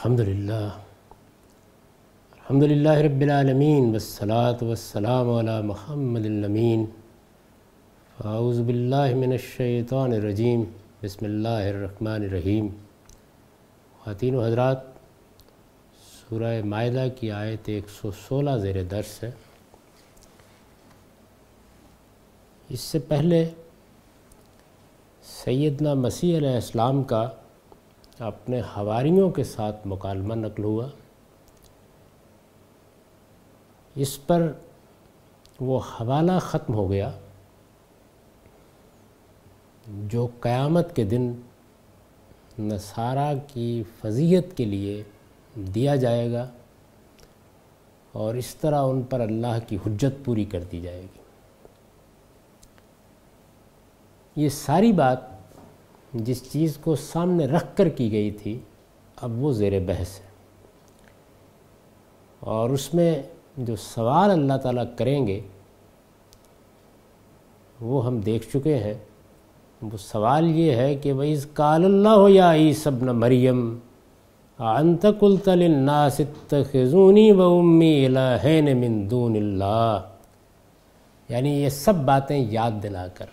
अल्हम्दुलिल्लाह अल्हम्दुलिल्लाह रब्बिलालमीन वसलात वसलाम महमदमीन फ़ाउज़बिल्लाशैतरजीम बसमीम व हजरात सूरह मायदा की आयत 116 ज़ेर दर्स है इससे पहले सैदना मसीह इस्लाम का अपने हवारियों के साथ मुकालमा नकल हुआ इस पर वो हवाला ख़त्म हो गया जो क़यामत के दिन नसारा की फजीहत के लिए दिया जाएगा और इस तरह उन पर अल्लाह की हजत पूरी कर दी जाएगी ये सारी बात जिस चीज़ को सामने रख कर की गई थी अब वो ज़ेर बहस है और उसमें जो सवाल अल्लाह ताला करेंगे वो हम देख चुके हैं वो सवाल ये है कि वही काल्ला हो या सब न मरियम खजूनी व उम्मी है मिंदून यानी ये सब बातें याद दिलाकर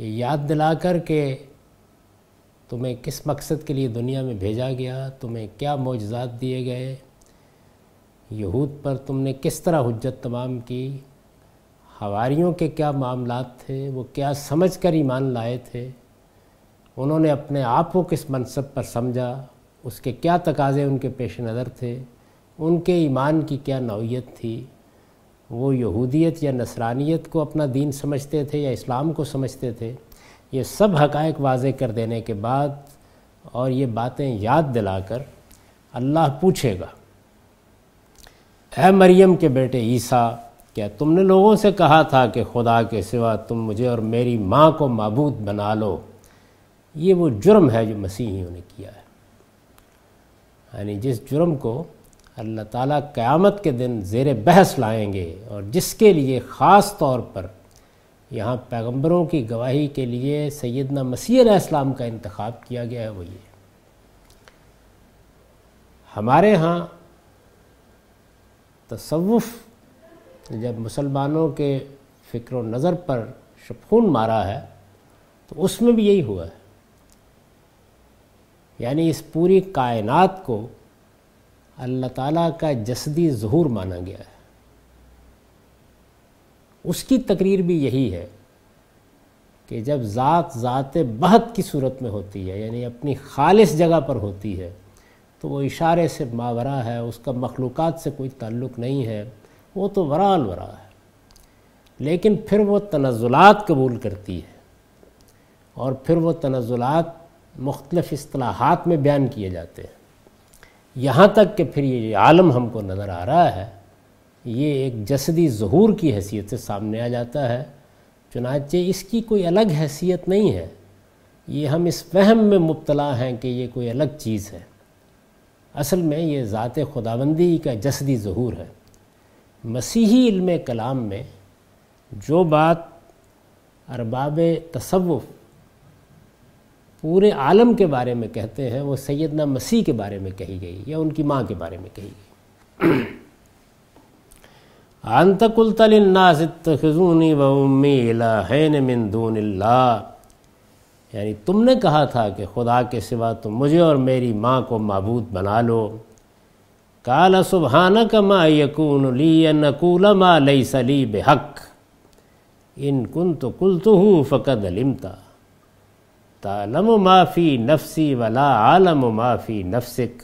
ये याद दिलाकर के तुम्हें किस मकसद के लिए दुनिया में भेजा गया तुम्हें क्या मोजात दिए गए यहूद पर तुमने किस तरह हजत तमाम की हवारीयों के क्या मामला थे वो क्या समझ कर ईमान लाए थे उन्होंने अपने आप को किस मनसब पर समझा उसके क्या तकाजे उनके पेश नज़र थे उनके ईमान की क्या नौीयत थी वो यहूदियत या नसरानियत को अपना दीन समझते थे या इस्लाम को समझते थे ये सब हकायक वाज कर देने के बाद और ये बातें याद दिलाकर अल्लाह पूछेगा है मरियम के बेटे ईसा क्या तुमने लोगों से कहा था कि खुदा के सिवा तुम मुझे और मेरी माँ को मबूद बना लो ये वो जुर्म है जो मसीहियों ने किया है यानी जिस जुर्म को अल्लाह ताला क़यामत के दिन ज़ेर बहस लाएंगे और जिसके लिए ख़ास तौर पर यहाँ पैगंबरों की गवाही के लिए सैदना मसीह इस्लाम का इंतखब किया गया है वही हमारे यहाँ तसवुफ़ जब मुसलमानों के फ़िक्र नज़र पर शफून मारा है तो उसमें भी यही हुआ है यानी इस पूरी कायनात को अल्लाह ताला का जसदी ज़हूर माना गया है उसकी तकरीर भी यही है कि जब ज़ात ज़ात बहत की सूरत में होती है यानी अपनी खालिस जगह पर होती है तो वो इशारे से मावरा है उसका मखलूक से कोई ताल्लुक़ नहीं है वो तो वराल वरा है लेकिन फिर वो तनज़ुलात कबूल करती है और फिर वो तनज़ुलात मुख्तलफ़ असलाहत में बयान किए जाते हैं यहाँ तक कि फिर ये आलम हमको नज़र आ रहा है ये एक जसदी ज़हूर की हैसियत से सामने आ जाता है चुनाचे इसकी कोई अलग हैसियत नहीं है ये हम इस वहम में मुबतला हैं कि ये कोई अलग चीज़ है असल में ये ज़ात खुदाबंदी का जसदी ज़हूर है मसीही इल्म कलाम में जो बात अरबाब तसव्वुफ़ पूरे आलम के बारे में कहते हैं वो सैदना मसीह के बारे में कही गई या उनकी माँ के बारे में कही गई अंतकुलतलन्नासितखजूनी व उम्मी यानी तुमने कहा था कि खुदा के सिवा तुम मुझे और मेरी माँ को मबूत बना लो काला सुबहान कमा यकून ली नकूल मा लई सली बेहक इन कुन तो कुल तो हूँ फ़कद अलिमता तालम माफ़ी नफसी वला आलम माफ़ी नफसिक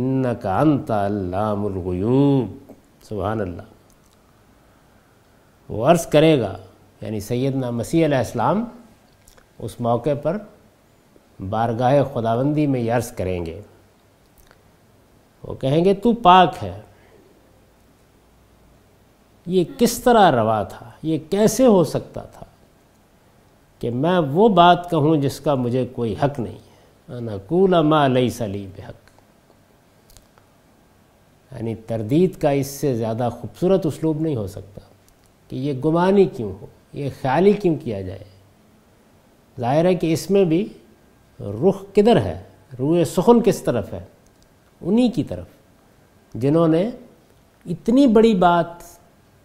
इन का अंता सुबहानल्ला वो अर्ज़ करेगा यानी सैदना मसीह इस्लाम उस मौके पर बारगाह खुदाबंदी में अर्ज़ करेंगे वो कहेंगे तू पाक है ये किस तरह रवा था ये कैसे हो सकता था कि मैं वो बात कहूँ जिसका मुझे कोई हक नहीं है अनकूल माँ लई सली हक यानी तरदीद का इससे ज़्यादा खूबसूरत उसलूब नहीं हो सकता कि ये गुमानी क्यों हो ये ख्याली क्यों किया जाए ज़ाहिर है कि इसमें भी रुख किधर है रूए सुखन किस तरफ है उन्हीं की तरफ जिन्होंने इतनी बड़ी बात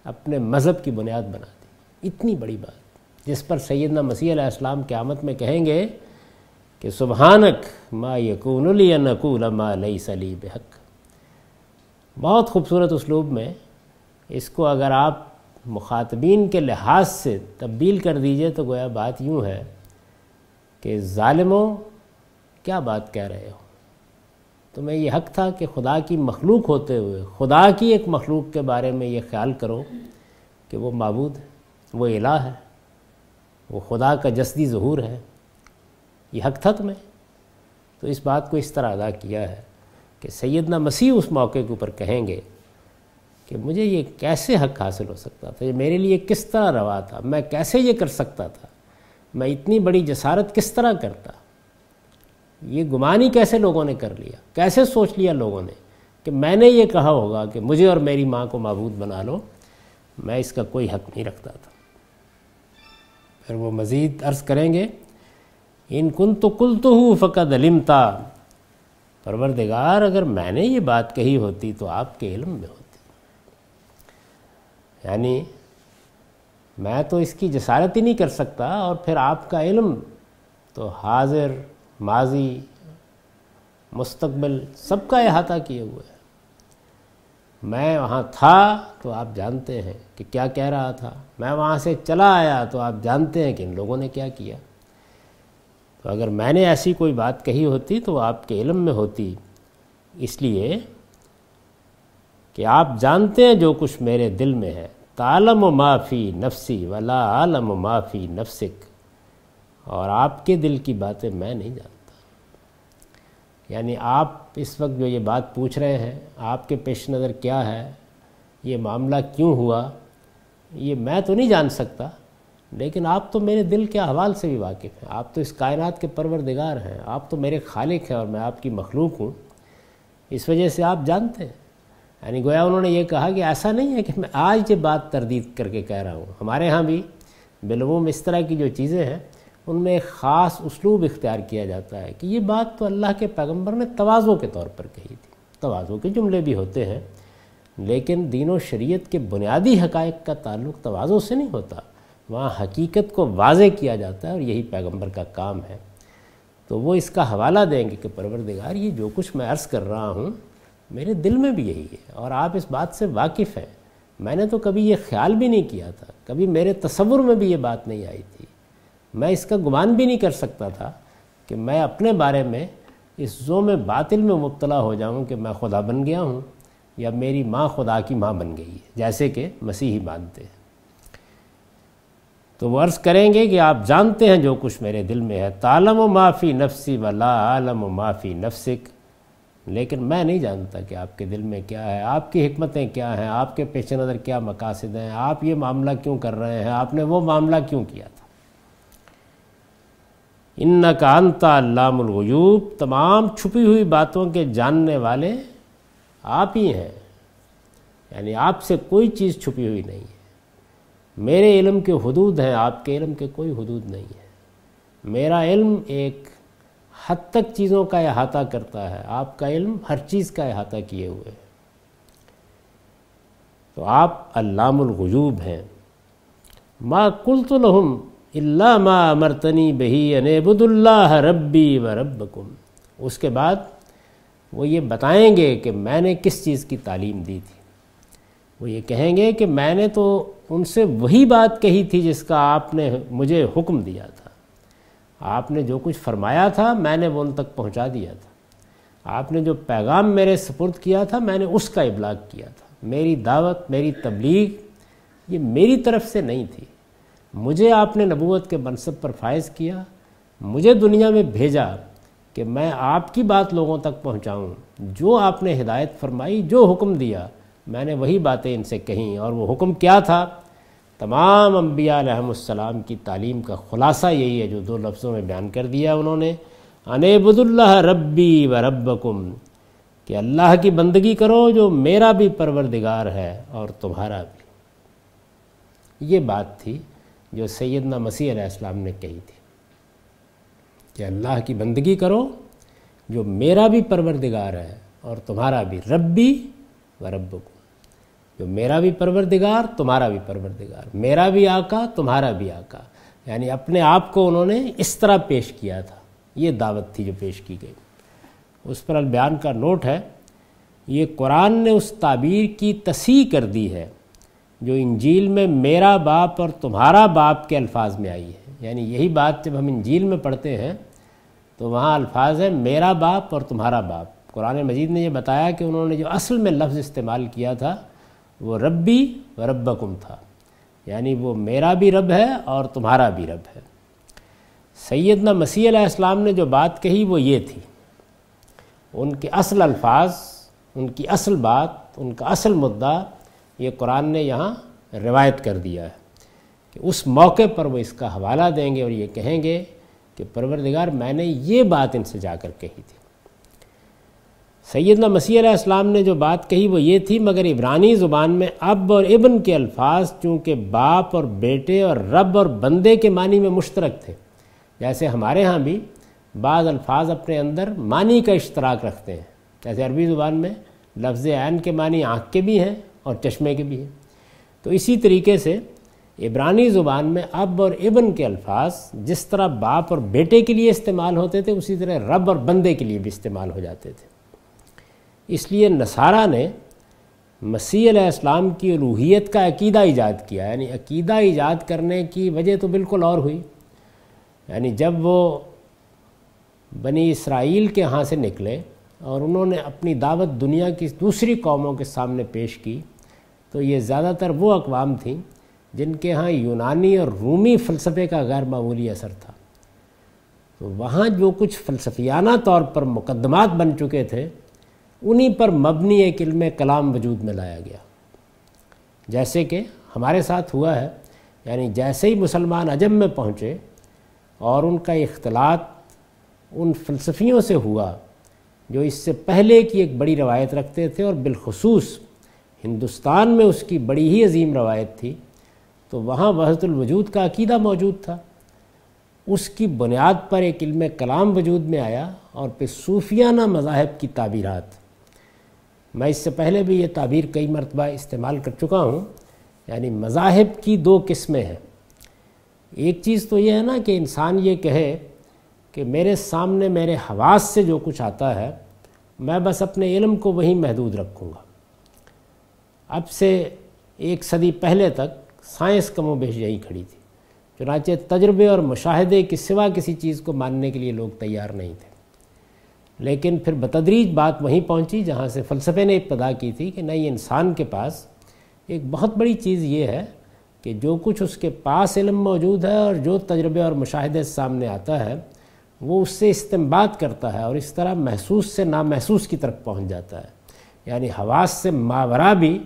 अपने मज़हब की बुनियाद बना दी इतनी बड़ी बात जिस पर सैदना मसीह इस्लाम आमद में कहेंगे कि सुबहानक मा यकून नकूल मा लई सली हक बहुत खूबसूरत उसलूब में इसको अगर आप मुखातबीन के लिहाज से तब्दील कर दीजिए तो गोया बात यूँ है कि ालमों क्या बात कह रहे हो तो मैं ये हक था कि खुदा की मखलूक होते हुए खुदा की एक मखलूक के बारे में ये ख्याल करो कि वो मबूद वो इला है वो खुदा का जसदी ظहूर है ये हक था तुम्हें तो इस बात को इस तरह अदा किया है कि सैदना मसीह उस मौके के ऊपर कहेंगे कि मुझे ये कैसे हक हासिल हो सकता था ये मेरे लिए किस तरह रवा था मैं कैसे ये कर सकता था मैं इतनी बड़ी जसारत किस तरह करता ये गुमानी कैसे लोगों ने कर लिया कैसे सोच लिया लोगों ने कि मैंने ये कहा होगा कि मुझे और मेरी माँ को मबूद बना लो मैं इसका कोई हक नहीं रखता था फिर वो मज़ीद अर्ज़ करेंगे इन कुल तो कुल तो हूँ फ़कत अलिमता परवरदिगार अगर मैंने ये बात कही होती तो आपके इल्म में होती यानी मैं तो इसकी जसारत ही नहीं कर सकता और फिर आपका इल्म तो हाजिर माजी मुस्तबिल सबका अहाता किए हुए है मैं वहाँ था तो आप जानते हैं कि क्या कह रहा था मैं वहाँ से चला आया तो आप जानते हैं कि इन लोगों ने क्या किया तो अगर मैंने ऐसी कोई बात कही होती तो आपके इलम में होती इसलिए कि आप जानते हैं जो कुछ मेरे दिल में है तालम माफ़ी नफसी वला आलम माफ़ी नफसिक और आपके दिल की बातें मैं नहीं जानता यानी आप इस वक्त जो ये बात पूछ रहे हैं आपके पेश नज़र क्या है ये मामला क्यों हुआ ये मैं तो नहीं जान सकता लेकिन आप तो मेरे दिल के अहवाल से भी वाकिफ़ हैं आप तो इस कायनात के परवरदिगार हैं आप तो मेरे खालिक हैं और मैं आपकी मखलूक हूँ इस वजह से आप जानते हैं यानी गोया उन्होंने ये कहा कि ऐसा नहीं है कि मैं आज ये बात तरदीद करके कह रहा हूँ हमारे यहाँ भी बिलवूम इस तरह की जो चीज़ें हैं उनमें एक ख़ास उसलूब इख्तियार किया जाता है कि ये बात तो अल्लाह के पैगम्बर ने तोज़ों के तौर पर कही थी तोज़ों के जुमले भी होते हैं लेकिन दीन शरीयत के बुनियादी हकायक का ताल्लुक तोज़ों से नहीं होता वहाँ हकीकत को वाजे किया जाता है और यही पैगम्बर का काम है तो वो इसका हवाला देंगे कि परवरदिगार ये जो कुछ मैं अर्ज़ कर रहा हूँ मेरे दिल में भी यही है और आप इस बात से वाकिफ़ हैं मैंने तो कभी ये ख्याल भी नहीं किया था कभी मेरे तस्वुर में भी ये बात नहीं आई थी मैं इसका गुमान भी नहीं कर सकता था कि मैं अपने बारे में इस जो में बातिल में मुबतला हो जाऊँ कि मैं खुदा बन गया हूँ या मेरी माँ खुदा की माँ बन गई है जैसे कि मसीही मानते हैं तो वर्ष करेंगे कि आप जानते हैं जो कुछ मेरे दिल में है तालम माफ़ी नफसी वला आलम माफ़ी नफसिक लेकिन मैं नहीं जानता कि आपके दिल में क्या है आपकी हमतें क्या हैं आपके पेश नज़र क्या मकासद हैं आप ये मामला क्यों कर रहे हैं आपने वो मामला क्यों किया था इन कानता अल्लामगयूब तमाम छुपी हुई बातों के जानने वाले आप ही हैं यानी आपसे कोई चीज़ छुपी हुई नहीं है मेरे इलम के हदूद हैं आपके इलम के कोई हदूद नहीं है मेरा इल्म एक हद तक चीज़ों का अहाता करता है आपका इल्म हर चीज़ का अहाता किए हुए है तो आप अल्लामगजूब हैं माँ कुल तो लहम अल्ला माँ अमरतनी बही अनबुदुल्ला रब्बी व रब्बकुम उसके बाद वो ये बताएंगे कि मैंने किस चीज़ की तालीम दी थी वो ये कहेंगे कि मैंने तो उनसे वही बात कही थी जिसका आपने मुझे हुक्म दिया था आपने जो कुछ फरमाया था मैंने वो उन तक पहुंचा दिया था आपने जो पैगाम मेरे सपुर्द किया था मैंने उसका इबलाग किया था मेरी दावत मेरी तबलीग ये मेरी तरफ से नहीं थी मुझे आपने नबूत के मनसब पर फायज़ किया मुझे दुनिया में भेजा कि मैं आपकी बात लोगों तक पहुंचाऊं जो आपने हिदायत फरमाई जो हुक्म दिया मैंने वही बातें इनसे कहीं और वो हुक्म क्या था तमाम अम्बिया की तालीम का ख़ुलासा यही है जो दो लफ्ज़ों में बयान कर दिया उन्होंने अनेबुल्ला रब्बी व रब्बकुम कि अल्लाह की बंदगी करो जो मेरा भी परवरदिगार है और तुम्हारा भी ये बात थी जो सैदना मसीह इस्लाम ने कही थी कि अल्लाह की बंदगी करो जो मेरा भी परवरदिगार है और तुम्हारा भी रब्बी व रब्बकुम जो मेरा भी परवरदिगार तुम्हारा भी परवरदिगार मेरा भी आका तुम्हारा भी आका यानी अपने आप को उन्होंने इस तरह पेश किया था ये दावत थी जो पेश की गई उस पर बयान का नोट है ये कुरान ने उस ताबीर की तसी कर दी है जो इंजील में मेरा बाप और तुम्हारा बाप के अल्फाज में आई है यानी यही बात जब हम इंजील में पढ़ते हैं तो वहाँ अल्फाज है मेरा बाप और तुम्हारा बाप कुरान मजीद ने यह बताया कि उन्होंने जो असल में लफ्ज़ इस्तेमाल किया था वो रब्बी व रब्बकुम था यानी वो मेरा भी रब है और तुम्हारा भी रब है सैदना मसीह इस्लाम ने जो बात कही वो ये थी उनके असल अल्फाज उनकी असल बात उनका असल मुद्दा ये कुरान ने यहाँ रिवायत कर दिया है कि उस मौके पर वो इसका हवाला देंगे और ये कहेंगे कि परवरदिगार मैंने ये बात इनसे जाकर कही थी सैदना मसीह इस्लाम ने जो बात कही वो ये थी मगर इबरानी ज़ुबान में अब और इबन के अल्फाज चूँकि बाप और बेटे और रब और बंदे के मानी में मुश्तरक थे जैसे हमारे यहाँ भी बाज़ अल्फाज अपने अंदर मानी का इश्तराक रखते हैं जैसे अरबी ज़ुबान में लफ्ज़ आन के मानी आँख के भी हैं और चश्मे के भी हैं तो इसी तरीके से इबरानी ज़ुबान में अब और इबन के अल्फाज जिस तरह बाप और बेटे के लिए इस्तेमाल होते थे उसी तरह रब और बंदे के लिए भी इस्तेमाल हो जाते थे इसलिए नसारा ने मसीह इस्लाम की रूहियत का अकीदा ईजाद किया यानी अकीदा ईजाद करने की वजह तो बिल्कुल और हुई यानी जब वो बनी इसराइल के यहाँ से निकले और उन्होंने अपनी दावत दुनिया की दूसरी कौमों के सामने पेश की तो ये ज़्यादातर वो अकवाम थी जिनके यहाँ यूनानी और रूमी फ़लसफ़े का गैर मामूली असर था तो वहाँ जो कुछ फ़लसफियाना तौर पर मुकदमात बन चुके थे उन्हीं पर मबनी एक इल्म कलाम वजूद में लाया गया जैसे कि हमारे साथ हुआ है यानी जैसे ही मुसलमान अजम में पहुँचे और उनका इख्तलात उन फ़लसफ़ियों से हुआ जो इससे पहले की एक बड़ी रवायत रखते थे और बिलखसूस हिंदुस्तान में उसकी बड़ी ही अजीम रवायत थी तो वहाँ वजूद का अकीदा मौजूद था उसकी बुनियाद पर एक इल्म कलाम वजूद में आया और फिर सूफियाना मज़ाहब की ताबीरत मैं इससे पहले भी ये ताबीर कई मरतबा इस्तेमाल कर चुका हूँ यानी मज़ाहब की दो किस्में हैं एक चीज़ तो ये है ना कि इंसान ये कहे कि मेरे सामने मेरे हवास से जो कुछ आता है मैं बस अपने इलम को वहीं महदूद रखूँगा अब से एक सदी पहले तक साइंस कमो बेश यही खड़ी थी चुनाचे तजर्बे और मुशाहदे के सिवा किसी चीज़ को मानने के लिए लोग तैयार नहीं थे लेकिन फिर बतदरीज बात वहीं पहुंची जहां से फ़लसफ़े ने इब्तदा की थी कि नहीं इंसान के पास एक बहुत बड़ी चीज़ ये है कि जो कुछ उसके पास इलम मौजूद है और जो तजर्बे और मुशाहदे सामने आता है वो उससे इस्तेमाल करता है और इस तरह महसूस से नामहसूस की तरफ पहुँच जाता है यानी हवास से मावरा भी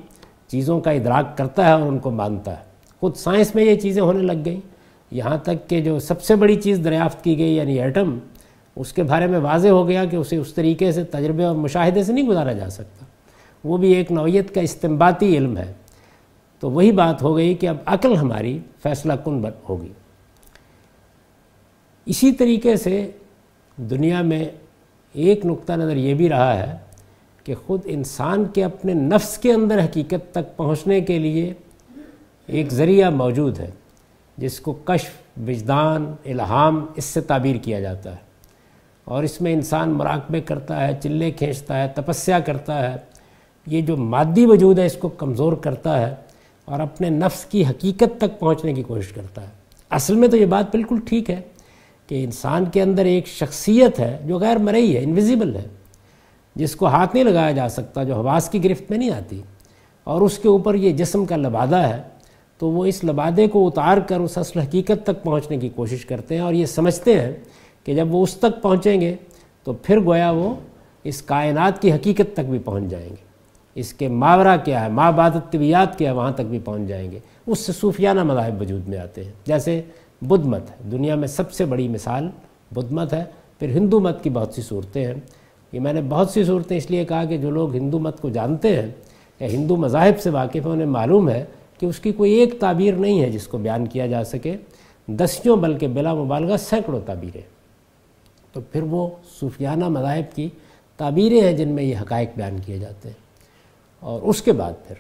चीज़ों का इदराक करता है और उनको मानता है खुद साइंस में ये चीज़ें होने लग गई यहाँ तक कि जो सबसे बड़ी चीज़ दरियाफ़त की गई यानी एटम उसके बारे में वाजे हो गया कि उसे उस तरीके से तजर्बे और मुशाहदे से नहीं गुजारा जा सकता वो भी एक नौीयत का इस्तेमाती इल्म है तो वही बात हो गई कि अब अकल हमारी फ़ैसला कन होगी इसी तरीके से दुनिया में एक नुक्ता नज़र ये भी रहा है कि ख़ुद इंसान के अपने नफ्स के अंदर हकीकत तक पहुँचने के लिए एक ज़रिया मौजूद है जिसको कश्फ विजदान इल्हाम इससे ताबीर किया जाता है और इसमें इंसान मराकबे करता है चिल्ले खींचता है तपस्या करता है ये जो मादी वजूद है इसको कमज़ोर करता है और अपने नफ्स की हकीकत तक पहुँचने की कोशिश करता है असल में तो ये बात बिल्कुल ठीक है कि इंसान के अंदर एक शख्सियत है जो गैर मरई है इनविजिबल है जिसको हाथ नहीं लगाया जा सकता जो हवास की गिरफ्त में नहीं आती और उसके ऊपर ये जिसम का लबादा है तो वो इस लबादे को उतार कर उस असल हकीकत तक पहुँचने की कोशिश करते हैं और ये समझते हैं कि जब वो उस तक पहुँचेंगे तो फिर गोया वो इस कायनात की हकीकत तक भी पहुँच जाएंगे इसके मावरा क्या है माबादत तबियात क्या है वहाँ तक भी पहुँच जाएंगे उससे सूफियाना मजाहब वजूद में आते हैं जैसे बुद्ध मत है दुनिया में सबसे बड़ी मिसाल बुद्ध मत है फिर हिंदू मत की बहुत सी सूरतें हैं ये मैंने बहुत सी सूरतें इसलिए कहा कि जो लोग हिंदू मत को जानते हैं या हिंदू मजाहब से वाकिफ़ हैं उन्हें मालूम है कि उसकी कोई एक ताबीर नहीं है जिसको बयान किया जा सके दसियों बल्कि बिला मुबालगा सैकड़ों ताबीरें तो फिर वो सूफियाना मजाहब की ताबीरें हैं जिनमें ये हकायक बयान किए जाते हैं और उसके बाद फिर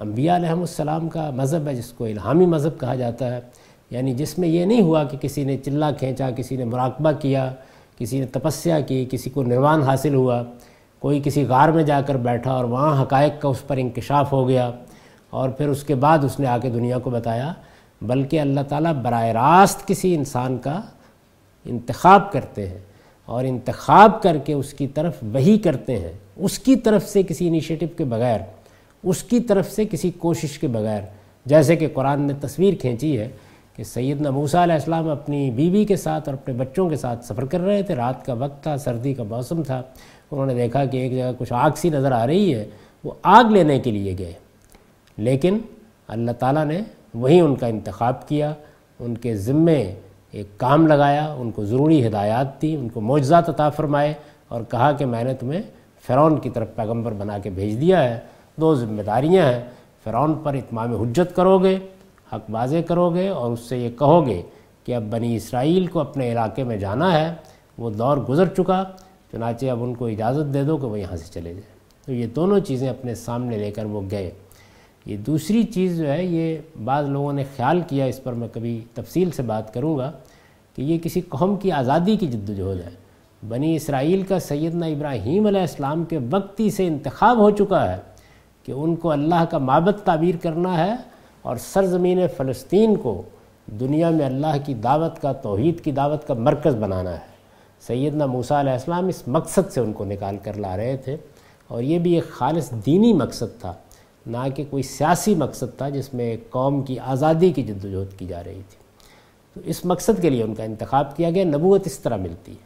अम्बियाम का मज़हब है जिसको इलामी मज़हब कहा जाता है यानी जिसमें यह नहीं हुआ कि किसी ने चिल्ला खींचा किसी ने मुराकबा किया किसी ने तपस्या की किसी को निर्वाण हासिल हुआ कोई किसी गार में जाकर बैठा और वहाँ हकायक का उस पर इंकशाफ हो गया और फिर उसके बाद उसने आके दुनिया को बताया बल्कि अल्लाह ताला बराह रास्त किसी इंसान का इंतखब करते हैं और इंतखब करके उसकी तरफ वही करते हैं उसकी तरफ से किसी इनिशिएटिव के बगैर उसकी तरफ से किसी कोशिश के बगैर जैसे कि कुरान ने तस्वीर खींची है कि सैदना मूसा इस्लाम अपनी बीवी के साथ और अपने बच्चों के साथ सफ़र कर रहे थे रात का वक्त था सर्दी का मौसम था उन्होंने देखा कि एक जगह कुछ आग सी नज़र आ रही है वो आग लेने के लिए गए लेकिन अल्लाह ताला ने वहीं उनका इंतखब किया उनके ज़िम्मे एक काम लगाया उनको ज़रूरी हिदायत दी उनको मुआजा तता फरमाए और कहा कि मैंने तुम्हें फ़िरौन की तरफ पैगम्बर बना के भेज दिया है दो जिम्मेदारियाँ हैं फ़िरौन पर इतमाम हजत करोगे हक बाज़े करोगे और उससे ये कहोगे कि अब बनी इसराइल को अपने इलाके में जाना है वो दौर गुज़र चुका चुनाचे अब उनको इजाज़त दे दो कि वो यहाँ से चले जाए तो ये दोनों चीज़ें अपने सामने लेकर वो गए ये दूसरी चीज़ जो है ये बाद लोगों ने ख्याल किया इस पर मैं कभी तफसील से बात करूँगा कि ये किसी कौम की आज़ादी की जद्दोजहद है बनी इसराइल का सैदना इब्राहीम आसमाम के वक्त ही से इंतखब हो चुका है कि उनको अल्लाह का माबद ताबीर करना है और सरजमीन फ़लस्तीन को दुनिया में अल्लाह की दावत का तोहद की दावत का मरकज़ बनाना है सैदना मूसा आसमाम इस मकसद से उनको निकाल कर ला रहे थे और ये भी एक खालस दीनी मकसद था ना कि कोई सियासी मकसद था जिसमें कौम की आज़ादी की जद्दोजहद की जा रही थी तो इस मकसद के लिए उनका इंतखब किया गया नबूत इस तरह मिलती है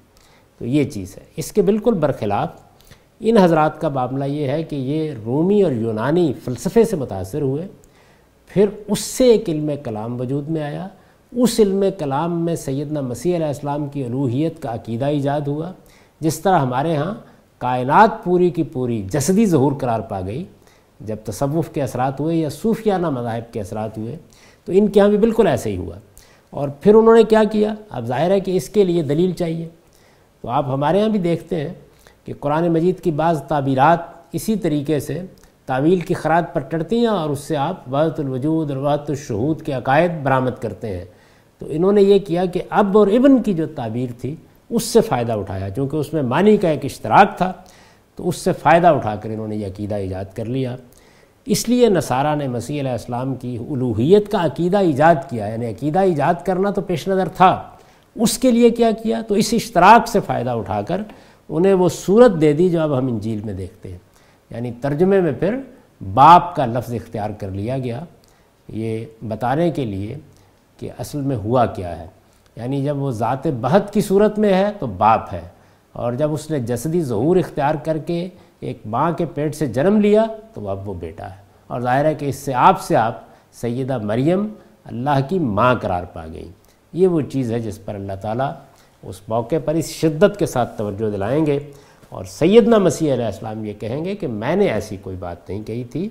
तो ये चीज़ है इसके बिल्कुल बरखिलाफ़ इन हजरात का मामला ये है कि ये रोमी और यूनानी फ़लसफ़े से मुतासर हुए फिर उससे एक इल्म कलाम वजूद में आया उस इल्म कलाम में सैदना मसीह इस्लाम की अलूहियत का अकीदा ईजाद हुआ जिस तरह हमारे यहाँ कायनात पूरी की पूरी जसदी जहूर करार पा गई जब तसवुफ़ के असरात हुए या सूफियाना मजाहब के असरात हुए तो इनके यहाँ भी बिल्कुल ऐसे ही हुआ और फिर उन्होंने क्या किया अब जाहिर है कि इसके लिए दलील चाहिए तो आप हमारे यहाँ भी देखते हैं कि कुरान मजीद की बाज़ ताबीरات इसी तरीके से तावील की खरात पर टटती हैं और उससे आप वजूद और वातुलशहूद के अकायद बरामद करते हैं तो इन्होंने ये किया कि अब और इबन की जो ताबीर थी उससे फ़ायदा उठाया क्योंकि उसमें मानी का एक इश्तराक था तो उससे फ़ायदा उठाकर इन्होंने यह अकीदा ईजाद कर लिया इसलिए नसारा ने मसीह इस्लाम की उलूहियत का अकीदा ईजाद किया यानी अकीदा ईजाद करना तो पेश नज़र था उसके लिए क्या किया तो इस इश्तराक से फ़ायदा उठाकर उन्हें वो सूरत दे दी जो अब हम इंजील में देखते हैं यानी तर्जमे में फिर बाप का लफ्ज़ इख्तियार कर लिया गया ये बताने के लिए कि असल में हुआ क्या है यानी जब वो ज़ात बहत की सूरत में है तो बाप है और जब उसने जसदी ज़हूर इख्तियार करके एक माँ के पेट से जन्म लिया तो अब वो बेटा है और ज़ाहिर है कि इससे आपसे आप सैदा मरियम अल्लाह की माँ करार पा गई ये वो चीज़ है जिस पर अल्लाह ताला उस मौके पर इस शिद्दत के साथ तवज्जो दिलाएंगे और सैदना मसीह इस्लाम ये कहेंगे कि मैंने ऐसी कोई बात नहीं कही थी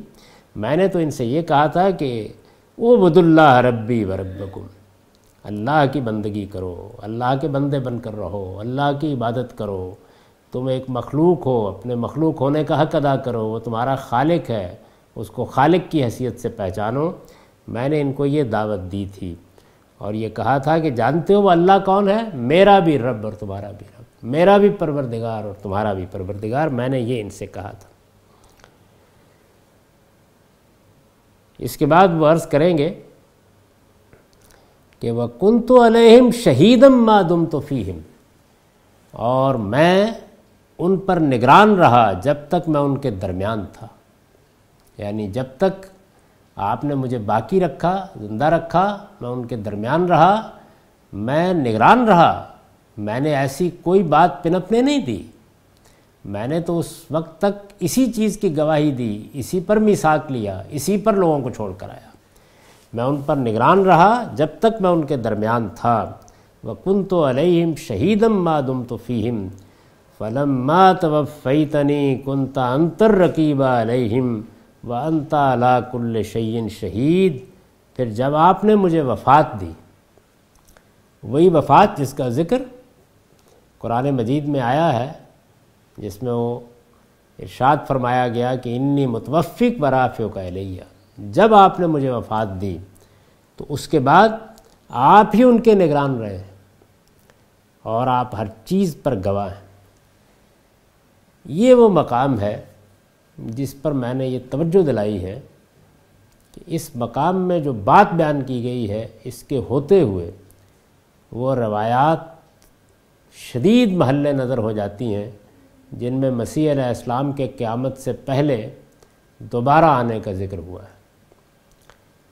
मैंने तो इनसे ये कहा था कि ओ बदुल्ला रब्बी व रब्बकुम अल्लाह की बंदगी करो अल्लाह के बंदे बनकर रहो अल्लाह की इबादत करो तुम एक मखलूक हो अपने मखलूक होने का हक अदा करो वो तुम्हारा खालिक है उसको खालिक की हैसियत से पहचानो मैंने इनको ये दावत दी थी और ये कहा था कि जानते हो वो अल्लाह कौन है मेरा भी रब और तुम्हारा भी रब मेरा भी परवरदिगार और तुम्हारा भी परवरदिगार मैंने ये इनसे कहा था इसके बाद वो अर्ज़ करेंगे कि वह कुन तो अलहम शहीदम मादुम तो फ़ीहिम और मैं उन पर निगरान रहा जब तक मैं उनके दरमियान था यानी जब तक आपने मुझे बाकी रखा जिंदा रखा मैं उनके दरमियान रहा मैं निगरान रहा मैंने ऐसी कोई बात पिनपने नहीं दी मैंने तो उस वक्त तक इसी चीज़ की गवाही दी इसी पर मिसाक लिया इसी पर लोगों को छोड़ कर आया मैं उन पर निगरान रहा जब तक मैं उनके दरमियान था वकुन तो अलहिम शहीदम दुम तो फ़ीम फ़लम मा तनी कुनता अंतर रकीबा अलहिम व अंता लाकुल्ल शयन शहीद फिर जब आपने मुझे वफ़ात दी वही वफ़ात जिसका ज़िक्र कुरान मजीद में आया है जिसमें वो इर्शाद फरमाया गया कि इन्नी मुतवफ़िक बराफ़ियों का अलैया जब आपने मुझे वफात दी तो उसके बाद आप ही उनके निगरान रहे और आप हर चीज़ पर गवाह हैं ये वो मकाम है जिस पर मैंने ये तवज्जो दिलाई है कि इस मकाम में जो बात बयान की गई है इसके होते हुए वो रवायात शदीद महल नज़र हो जाती हैं जिनमें मसीह इस्लाम के क़्यामत से पहले दोबारा आने का ज़िक्र हुआ है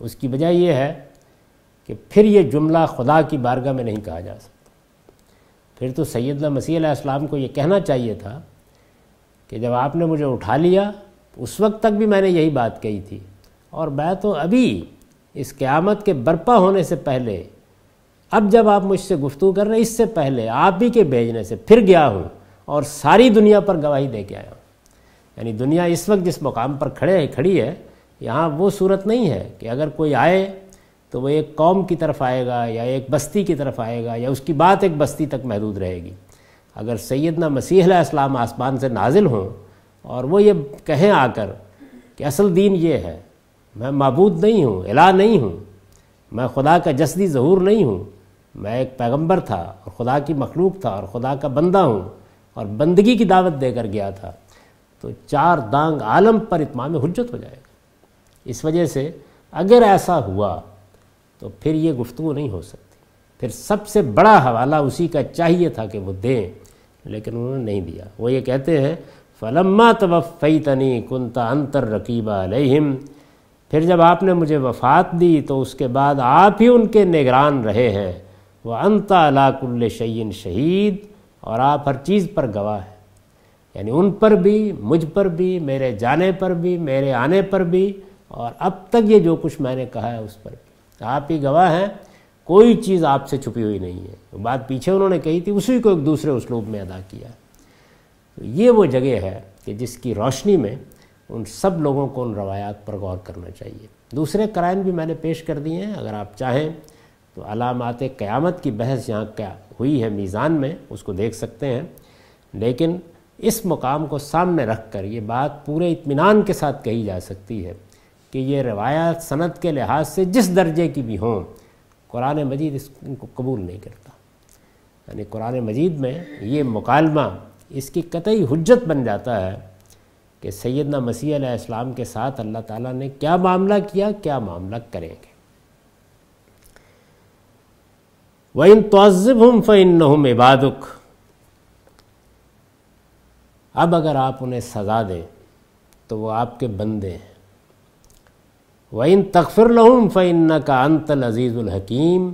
उसकी वजह यह है कि फिर ये जुमला खुदा की बारगाह में नहीं कहा जा सकता फिर तो सैदना मसीह अलैहिस्सलाम को ये कहना चाहिए था कि जब आपने मुझे उठा लिया उस वक्त तक भी मैंने यही बात कही थी और मैं तो अभी इस क़्यामत के बर्पा होने से पहले अब जब आप मुझसे गुफ्तु कर रहे हैं इससे पहले आप ही के भेजने से फिर गया हूँ और सारी दुनिया पर गवाही दे के आया हूँ यानी दुनिया इस वक्त जिस मुकाम पर खड़े है खड़ी है यहाँ वो सूरत नहीं है कि अगर कोई आए तो वह एक कौम की तरफ आएगा या एक बस्ती की तरफ आएगा या उसकी बात एक बस्ती तक महदूद रहेगी अगर सैदना मसीह इस्लाम आसमान से नाजिल हों और वो ये कहें आकर कि असल दीन ये है मैं मबूद नहीं हूँ अला नहीं हूँ मैं खुदा का जसदी ज़हूर नहीं हूँ मैं एक पैगंबर था और खुदा की मखलूक था और खुदा का बंदा हूँ और बंदगी की दावत देकर गया था तो चार दांग आलम पर इतमाम हजत हो जाएगा इस वजह से अगर ऐसा हुआ तो फिर ये गुफ्तु नहीं हो सकती फिर सबसे बड़ा हवाला उसी का चाहिए था कि वो दें लेकिन उन्होंने नहीं दिया वो ये कहते हैं फ़लम्मा तवफ़ई तनी कुनता अंतर रकीबा अलहिम फिर जब आपने मुझे वफ़ात दी तो उसके बाद आप ही उनके निगरान रहे हैं वह अंता अलाकुल्ल शयन शहीद और आप हर चीज़ पर गवाह हैं यानी उन पर भी मुझ पर भी मेरे जाने पर भी मेरे आने पर भी और अब तक ये जो कुछ मैंने कहा है उस पर आप ही गवाह हैं कोई चीज़ आपसे छुपी हुई नहीं है बात पीछे उन्होंने कही थी उसी को एक दूसरे उसलूब में अदा किया तो ये वो जगह है कि जिसकी रोशनी में उन सब लोगों को उन रवायात पर गौर करना चाहिए दूसरे क्राइम भी मैंने पेश कर दिए हैं अगर आप चाहें तो अलामत क़्यामत की बहस यहाँ क्या हुई है मीज़ान में उसको देख सकते हैं लेकिन इस मुकाम को सामने रख कर ये बात पूरे इत्मीनान के साथ कही जा सकती है कि ये रवायात सनत के लिहाज से जिस दर्जे की भी हों कुरान मजीद इसको कबूल नहीं करता यानी कुरान मजीद में ये मुकालमा इसकी कतई हजत बन जाता है कि सैदना मसीह इस्लाम के साथ अल्लाह ताला ने क्या मामला किया क्या मामला करेंगे व इन तोज़ब हम फ़िन हम इबादुक अब अगर आप उन्हें सज़ा दें तो वो आपके बंदे हैं इन तकफ़िर लहूम फ़ैन का अंतल अज़ीज़ुलहकीम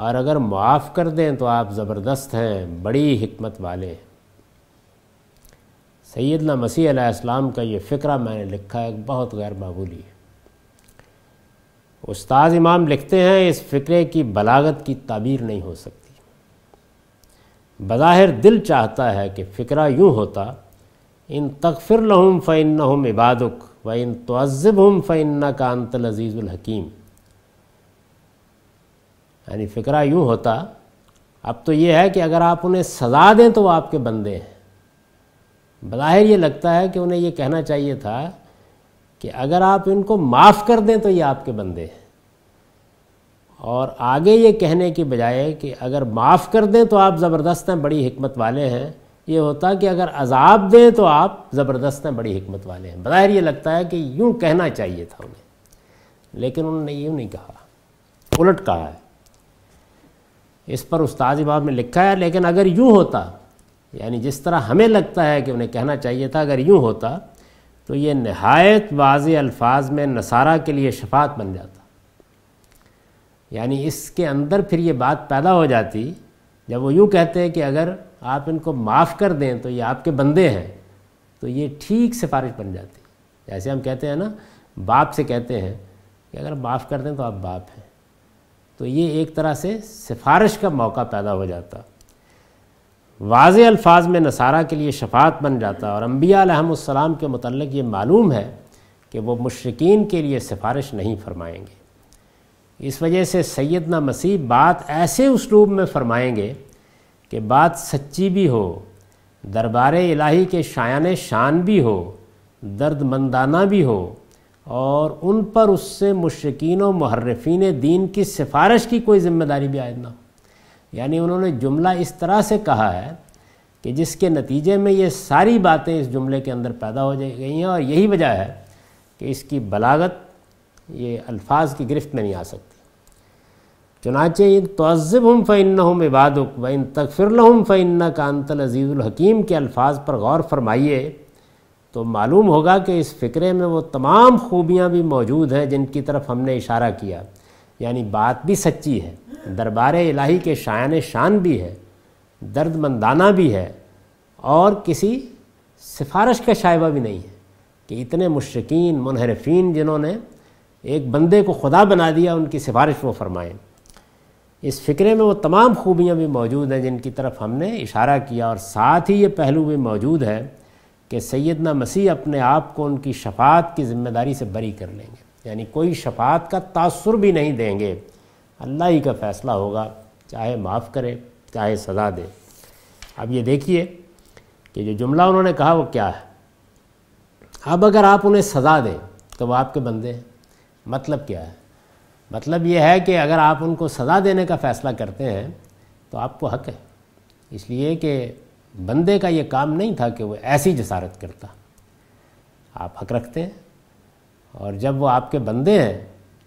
और अगर माफ़ कर दें तो आप ज़बरदस्त हैं बड़ी हमत वाले हैं सैदना मसीह इस्लाम का ये फ़िक्र मैंने लिखा है बहुत गैर मामूली है उस्ताद इमाम लिखते हैं इस फ़िक्रे की बलागत की ताबीर नहीं हो सकती बज़ाहिर दिल चाहता है कि फ़िक्र यूँ होता इन तकफ़िर लहम फ़ैन इबादुक इन तोज़ब हम फ़ैन्ना का अंतल अज़ीज़ुल हकीम यानी फ़िक्रा यूँ होता अब तो ये है कि अगर आप उन्हें सज़ा दें तो वो आपके बंदे हैं बज़ाहिर ये लगता है कि उन्हें ये कहना चाहिए था कि अगर आप इनको माफ़ कर दें तो ये आपके बंदे हैं और आगे ये कहने की बजाय कि अगर माफ़ कर दें तो आप ज़बरदस्त हैं बड़ी हमत वाले हैं ये होता कि अगर अजाब दें तो आप ज़बरदस्त हैं बड़ी हमत वाले हैं बज़ाहिर ये लगता है कि यूँ कहना चाहिए था उन्हें लेकिन उन्होंने यूँ नहीं कहा उलट कहा है इस पर उस्ताद इमाम ने लिखा है लेकिन अगर यूँ होता यानी जिस तरह हमें लगता है कि उन्हें कहना चाहिए था अगर यूँ होता तो ये नहायत वाज अल्फाज में नसारा के लिए शफात बन जाता यानी इसके अंदर फिर ये बात पैदा हो जाती जब वो यूँ कहते हैं कि अगर आप इनको माफ़ कर दें तो ये आपके बंदे हैं तो ये ठीक सिफारिश बन जाती है जैसे हम कहते हैं ना बाप से कहते हैं कि अगर माफ़ कर दें तो आप बाप हैं तो ये एक तरह से सिफारिश का मौका पैदा हो जाता वाज अल्फाज में नसारा के लिए शफात बन जाता और अम्बिया के मतलब ये मालूम है कि वो मशरकिन के लिए सिफारिश नहीं फरमाएंगे इस वजह से सैदना मसीह बात ऐसे उसलूब में फरमाएंगे कि बात सच्ची भी हो दरबार इलाही के शायान शान भी हो दर्दमंदाना भी हो और उन पर उससे मुशकिन महरफिन दीन की सिफारिश की कोई ज़िम्मेदारी भी आयद ना हो यानी उन्होंने जुमला इस तरह से कहा है कि जिसके नतीजे में ये सारी बातें इस जुमले के अंदर पैदा हो गई हैं और यही वजह है कि इसकी बलागत ये अल्फाज की गिरफ्त में नहीं आ सकती चुनाचे इन तोज़ब हम फ़ैन हम इबादक इन तकफिर हम फ़ैन कांतल अज़ीज़ुलहकीम के अल्फाज पर गौर फरमाइए तो मालूम होगा कि इस फ़िक्रे में वो तमाम खूबियाँ भी मौजूद हैं जिनकी तरफ हमने इशारा किया यानी बात भी सच्ची है दरबार इलाही के शायन शान भी है दर्दमंदाना भी है और किसी सिफ़ारश का शायबा भी नहीं है कि इतने मुशरकिन मुनहरफिन जिन्होंने एक बंदे को खुदा बना दिया उनकी सिफारिश वो फरमाएँ इस फ़िक्रे में वो तमाम खूबियाँ भी मौजूद हैं जिनकी तरफ हमने इशारा किया और साथ ही ये पहलू भी मौजूद है कि सैदना मसीह अपने आप को उनकी शफात की ज़िम्मेदारी से बरी कर लेंगे यानी कोई शफात का तासर भी नहीं देंगे अल्लाह ही का फ़ैसला होगा चाहे माफ़ करे चाहे सज़ा दे अब ये देखिए कि जो जुमला उन्होंने कहा वो क्या है अब अगर आप उन्हें सज़ा दें तो वो आपके बंदे हैं मतलब क्या है मतलब ये है कि अगर आप उनको सज़ा देने का फ़ैसला करते हैं तो आपको हक है इसलिए कि बंदे का ये काम नहीं था कि वो ऐसी जसारत करता आप हक रखते हैं और जब वो आपके बंदे हैं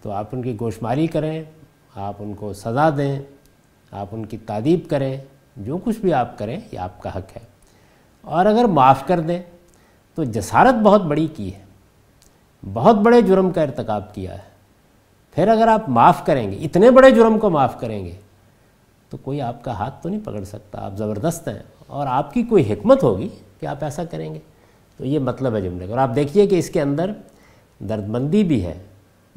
तो आप उनकी गोशमारी करें आप उनको सज़ा दें आप उनकी तादीब करें जो कुछ भी आप करें ये आपका हक है और अगर माफ़ कर दें तो जसारत बहुत बड़ी की है बहुत बड़े जुर्म का इरतकब किया है फिर अगर आप माफ़ करेंगे इतने बड़े जुर्म को माफ़ करेंगे तो कोई आपका हाथ तो नहीं पकड़ सकता आप ज़बरदस्त हैं और आपकी कोई हमत होगी कि आप ऐसा करेंगे तो ये मतलब है जुमले का और आप देखिए कि इसके अंदर दर्दमंदी भी है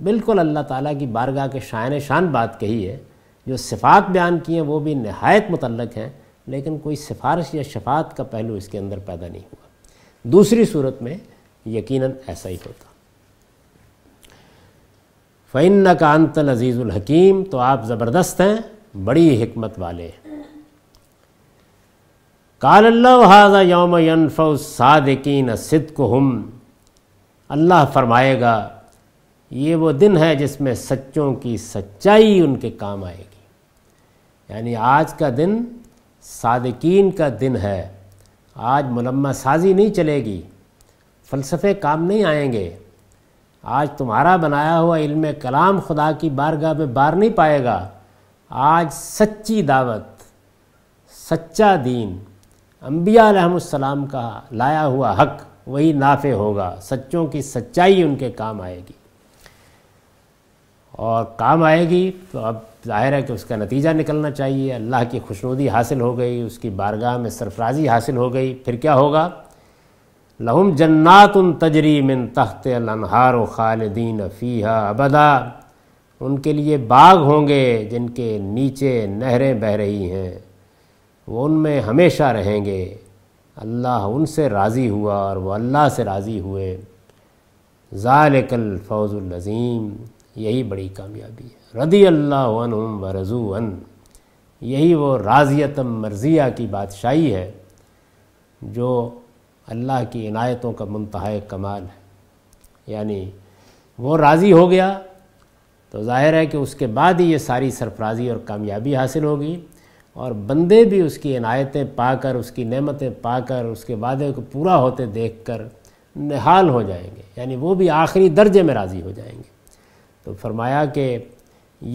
बिल्कुल अल्लाह ताला की बारगाह के शायन शान बात कही है जो सिफात बयान की हैं वो भी नहायत मुतलक हैं लेकिन कोई सिफारिश या शफात का पहलू इसके अंदर पैदा नहीं हुआ दूसरी सूरत में यकीनन ऐसा ही होता फ़ैन का अंतल अज़ीज़ुलहकीम तो आप ज़बरदस्त हैं बड़ी हमत वाले हैं काल्लाजा यौम यनफ़ सादकिन सिद्क हम अल्लाह फरमाएगा ये वो दिन है जिसमें सच्चों की सच्चाई उनके काम आएगी यानी आज का दिन सादकिन का दिन है आज मुलम्मा साजी नहीं चलेगी फ़लसफ़े काम नहीं आएंगे आज तुम्हारा बनाया हुआ इल्म कलाम खुदा की बारगाह में बार नहीं पाएगा आज सच्ची दावत सच्चा दीन अम्बियालाम का लाया हुआ हक वही नाफे होगा सच्चों की सच्चाई उनके काम आएगी और काम आएगी तो अब जाहिर है कि उसका नतीजा निकलना चाहिए अल्लाह की खुशनुदी हासिल हो गई उसकी बारगाह में सरफराजी हासिल हो गई फिर क्या होगा लहुम जन्नात तजरी मिन तहत अनहार खालदीन फ़ीहा अबदा उनके लिए बाग होंगे जिनके नीचे नहरें बह रही हैं वो उनमें हमेशा रहेंगे अल्लाह उनसे राज़ी हुआ और वह अल्लाह से राज़ी हुए ज़ालकल फ़ौज़ुलज़ीम यही बड़ी कामयाबी है रदी अल्लाह व रजून यही वो राज़ियतम मर्ज़िया की बादशाही है जो अल्लाह की इनायतों का मुंतहा कमाल है यानी वो राज़ी हो गया तो ज़ाहिर है कि उसके बाद ही ये सारी सरफराज़ी और कामयाबी हासिल होगी और बंदे भी उसकी इनायतें पाकर उसकी नेमतें पाकर उसके वादे को पूरा होते देख कर निहाल हो जाएंगे यानी वो भी आखिरी दर्जे में राज़ी हो जाएंगे तो फरमाया कि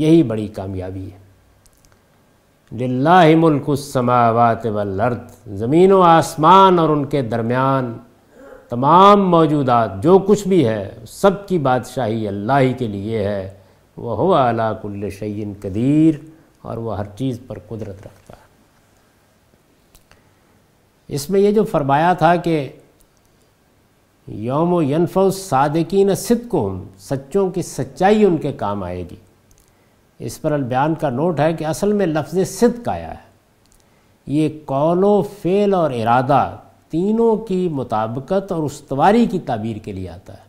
यही बड़ी कामयाबी है लाही मुल्कसमावत वर्द ज़मीन व आसमान और उनके दरमियान तमाम मौजूदा जो कुछ भी है सब की बादशाही अल्लाह ही के लिए है वह हो अलाकुल्ल शैन कदीर और वह हर चीज़ पर कुदरत रखता है इसमें यह जो फरमाया था कि योम यनफ़ सादकिन सिद्कुम सच्चों की सच्चाई उनके काम आएगी इस पर अलबयान का नोट है कि असल में लफ्ज़ सिद्क आया है ये कौलो फेल और इरादा तीनों की मुताबकत और उसवारी की ताबीर के लिए आता है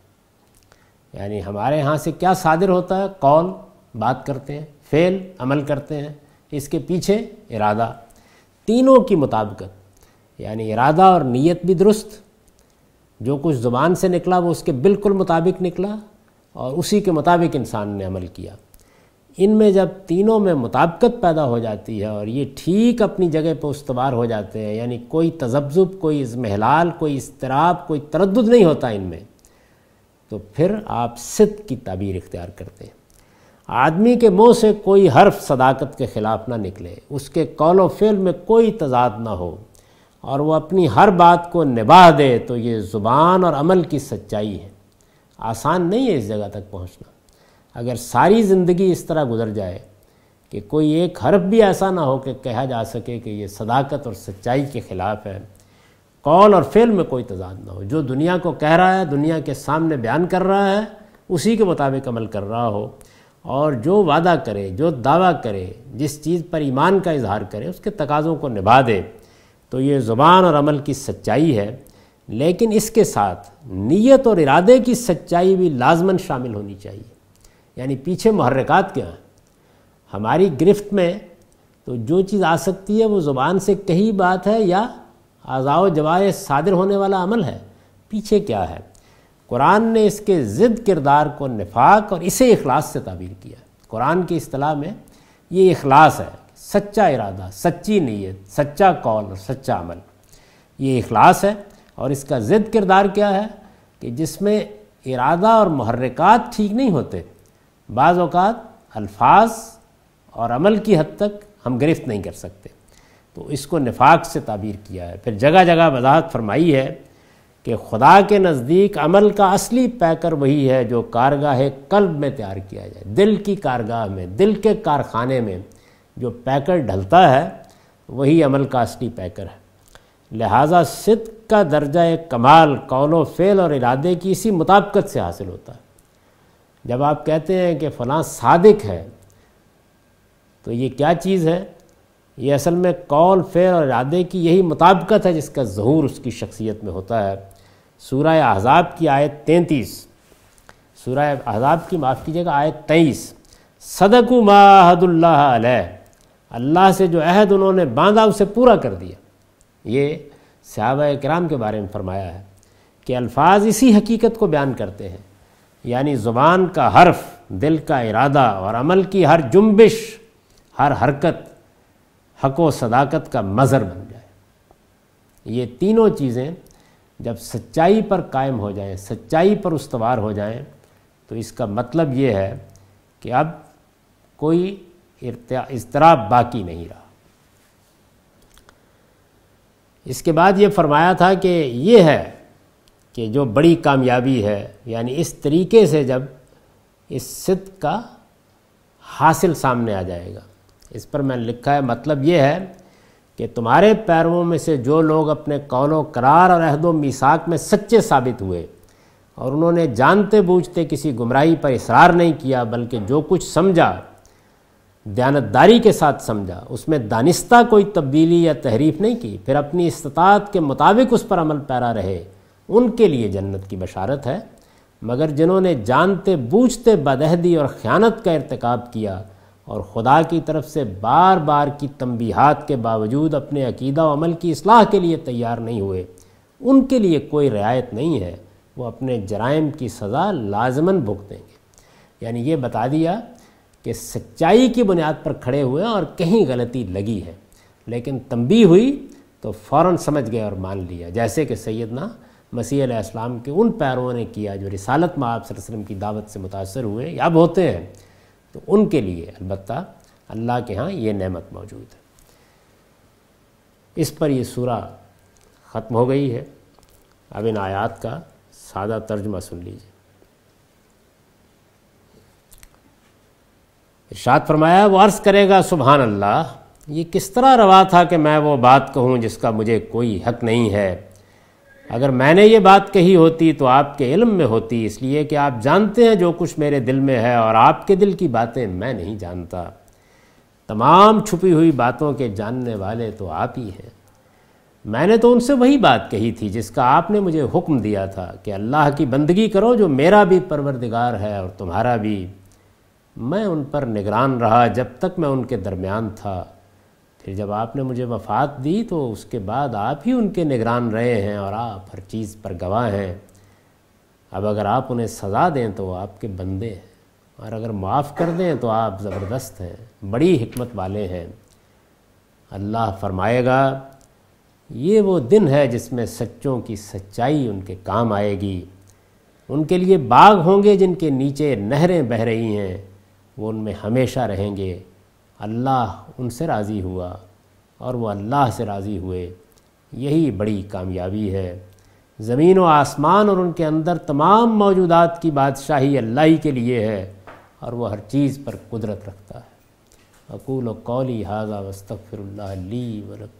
यानी हमारे यहाँ से क्या सादिर होता है कौल बात करते हैं फेल अमल करते हैं इसके पीछे इरादा तीनों की मुताबकत यानी इरादा और नीयत भी दुरुस्त जो कुछ ज़ुबान से निकला वो उसके बिल्कुल मुताबिक निकला और उसी के मुताबिक इंसान ने अमल किया इनमें जब तीनों में मुताबकत पैदा हो जाती है और ये ठीक अपनी जगह पर उसवार हो जाते हैं यानी कोई तजब्ज़ुब कोई इसमहलाल कोई इसतराब कोई तरद नहीं होता इनमें तो फिर आप सिद्ध की तबीर इख्तियार करते हैं आदमी के मुंह से कोई हर्फ सदाकत के ख़िलाफ़ ना निकले उसके कौलो फेल में कोई तजाद ना हो और वह अपनी हर बात को निभा दे तो ये ज़ुबान और अमल की सच्चाई है आसान नहीं है इस जगह तक पहुँचना अगर सारी ज़िंदगी इस तरह गुजर जाए कि कोई एक हर्फ भी ऐसा ना हो कि कहा जा सके कि ये सदाकत और सच्चाई के ख़िलाफ़ है कौल और फेल में कोई तजाद ना हो जो दुनिया को कह रहा है दुनिया के सामने बयान कर रहा है उसी के मुताबिक अमल कर रहा हो और जो वादा करे जो दावा करे जिस चीज़ पर ईमान का इजहार करे उसके तकाज़ों को निभा दे तो ये ज़ुबान और अमल की सच्चाई है लेकिन इसके साथ नीयत और इरादे की सच्चाई भी लाजमन शामिल होनी चाहिए यानी पीछे महरक़ात क्या हैं हमारी गिरफ्त में तो जो चीज़ आ सकती है वो ज़ुबान से कही बात है या आज़ाव जवाए सादिर होने वाला अमल है पीछे क्या है कुरान ने इसके ज़िद किरदार को निफाक और इसे अखलास से ताबीर किया कुरान की असलाह में ये अखलास है सच्चा इरादा सच्ची नीयत सच्चा कौल और सच्चा अमल ये अखलास है और इसका ज़िद किरदार क्या है कि जिसमें इरादा और महरक़ात ठीक नहीं होते बाज़ अवत अल्फाज और अमल की हद तक हम गिरफ्त नहीं कर सकते तो इसको निफाक से ताबीर किया है फिर जगह जगह वजाहत फरमाई है कि खुदा के नज़दीक अमल का असली पैकर वही है जो कारगाह कल्ब में तैयार किया जाए दिल की कारगाह में दिल के कारखाने में जो पैकर ढलता है वही अमल का असली पैकर है लिहाजा सिद्ध का दर्जा एक कमाल कौलो फेल और इरादे की इसी मुताबकत से हासिल होता है जब आप कहते हैं कि फ़लाँ सादिक है तो ये क्या चीज़ है ये असल में कौल फेर और इरादे की यही मुताबकत है जिसका जहूर उसकी शख्सियत में होता है सूरह अहजाब की आयत तैंतीस सूरह अहजाब की माफ़ कीजिएगा आयत तेईस सदक माहदुल्ला अल्लाह से जो अहद उन्होंने बांधा उसे पूरा कर दिया ये सहाब कराम के बारे में फरमाया है कि अल्फाज इसी हकीकत को बयान करते हैं यानी ज़ुबान का हर्फ दिल का इरादा और अमल की हर जुम्बिश हर हरकत हक व सदाकत का मज़र बन जाए ये तीनों चीज़ें जब सच्चाई पर कायम हो जाएँ सच्चाई पर उसवार हो जाएं तो इसका मतलब ये है कि अब कोई इसतराब बाकी नहीं रहा इसके बाद ये फरमाया था कि ये है कि जो बड़ी कामयाबी है यानी इस तरीके से जब इस सिद्ध का हासिल सामने आ जाएगा इस पर मैंने लिखा है मतलब ये है कि तुम्हारे पैरों में से जो लोग अपने कौलो करार और अहदो मिसाक में सच्चे साबित हुए और उन्होंने जानते बूझते किसी गुमराही पर इसरार नहीं किया बल्कि जो कुछ समझा दयानतदारी के साथ समझा उसमें दानिस्ता कोई तब्दीली या तहरीफ नहीं की फिर अपनी इस्तात के मुताबिक उस पर अमल पैरा रहे उनके लिए जन्नत की बशारत है मगर जिन्होंने जानते बूझते बदहदी और ख़यानत का इरतकब किया और ख़ुदा की तरफ से बार बार की तंबीहात के बावजूद अपने अकीदा अमल की असलाह के लिए तैयार नहीं हुए उनके लिए कोई रियायत नहीं है वो अपने जराइम की सज़ा लाजमन भुगतेंगे यानी ये बता दिया कि सच्चाई की बुनियाद पर खड़े हुए और कहीं गलती लगी है लेकिन तंबी हुई तो फ़ौर समझ गए और मान लिया जैसे कि सैदना मसीह इस्लाम के उन पैरों ने किया जो रिसालत में आप वसलम की दावत से मुतासर हुए या अब होते हैं तो उनके लिए अलबत् अल्लाह के यहाँ ये नेमत मौजूद है इस पर यह सूरा ख़त्म हो गई है अब इन आयात का सादा तर्जमा सुन लीजिए इर्शाद फरमाया वो अर्ज़ करेगा सुबहान अल्लाह ये किस तरह रवा था कि मैं वो बात कहूँ जिसका मुझे कोई हक नहीं है अगर मैंने ये बात कही होती तो आपके इल्म में होती इसलिए कि आप जानते हैं जो कुछ मेरे दिल में है और आपके दिल की बातें मैं नहीं जानता तमाम छुपी हुई बातों के जानने वाले तो आप ही हैं मैंने तो उनसे वही बात कही थी जिसका आपने मुझे हुक्म दिया था कि अल्लाह की बंदगी करो जो मेरा भी परवरदिगार है और तुम्हारा भी मैं उन पर निगरान रहा जब तक मैं उनके दरमियान था फिर जब आपने मुझे वफ़ात दी तो उसके बाद आप ही उनके निगरान रहे हैं और आप हर चीज़ पर गवाह हैं अब अगर आप उन्हें सज़ा दें तो आपके बंदे हैं और अगर माफ़ कर दें तो आप ज़बरदस्त हैं बड़ी हमत वाले हैं अल्लाह फरमाएगा ये वो दिन है जिसमें सच्चों की सच्चाई उनके काम आएगी उनके लिए बाग होंगे जिनके नीचे नहरें बह रही हैं वो उनमें हमेशा रहेंगे अल्लाह उनसे राज़ी हुआ और वो अल्लाह से राज़ी हुए यही बड़ी कामयाबी है ज़मीन व आसमान और उनके अंदर तमाम मौजूदात की बादशाही अल्लाह ही के लिए है और वह हर चीज़ पर कुदरत रखता है अकूल कौली हाजा वस्तफ़िर